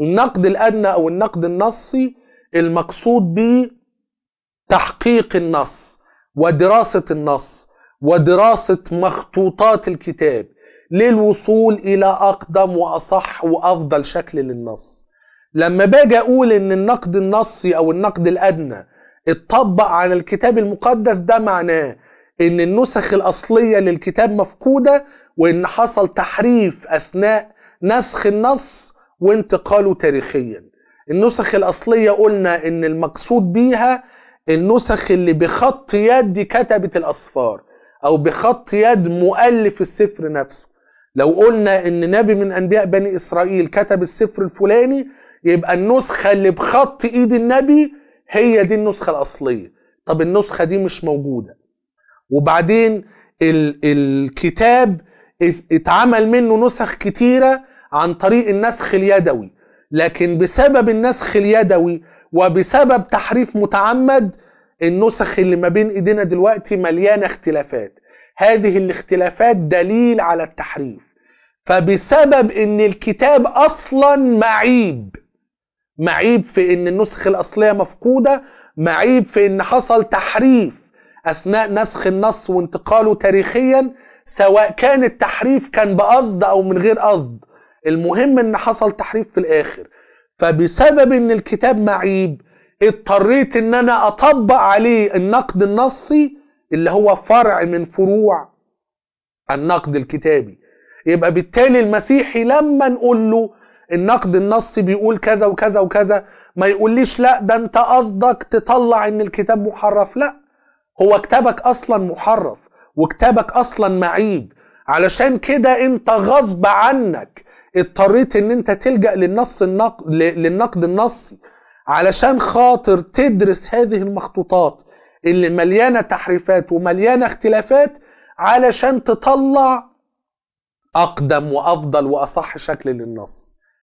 النقد الأدنى أو النقد النصي المقصود به تحقيق النص ودراسة النص ودراسة مخطوطات الكتاب للوصول إلى أقدم وأصح وأفضل شكل للنص لما باجي أقول إن النقد النصي أو النقد الأدنى اتطبق على الكتاب المقدس ده معناه إن النسخ الأصلية للكتاب مفقودة وإن حصل تحريف أثناء نسخ النص وانتقاله تاريخيا النسخ الأصلية قلنا إن المقصود بيها النسخ اللي بخط يد كتبت الأسفار أو بخط يد مؤلف السفر نفسه لو قلنا إن نبي من أنبياء بني إسرائيل كتب السفر الفلاني يبقى النسخة اللي بخط إيد النبي هي دي النسخة الأصلية طب النسخة دي مش موجودة وبعدين ال الكتاب اتعمل منه نسخ كتيرة عن طريق النسخ اليدوي لكن بسبب النسخ اليدوي وبسبب تحريف متعمد النسخ اللي ما بين ايدينا دلوقتي مليانه اختلافات هذه الاختلافات دليل على التحريف فبسبب ان الكتاب اصلا معيب معيب في ان النسخ الاصليه مفقوده معيب في ان حصل تحريف اثناء نسخ النص وانتقاله تاريخيا سواء كان التحريف كان بقصد او من غير قصد المهم ان حصل تحريف في الاخر فبسبب ان الكتاب معيب اضطريت ان انا اطبق عليه النقد النصي اللي هو فرع من فروع النقد الكتابي يبقى بالتالي المسيحي لما نقول له النقد النصي بيقول كذا وكذا وكذا ما يقوليش لا ده انت قصدك تطلع ان الكتاب محرف لا هو كتابك اصلا محرف وكتابك اصلا معيب علشان كده انت غصب عنك اضطريت ان انت تلجأ للنص النقد للنقد النصي علشان خاطر تدرس هذه المخطوطات اللي مليانة تحريفات ومليانة اختلافات علشان تطلع أقدم وأفضل وأصح شكل للنص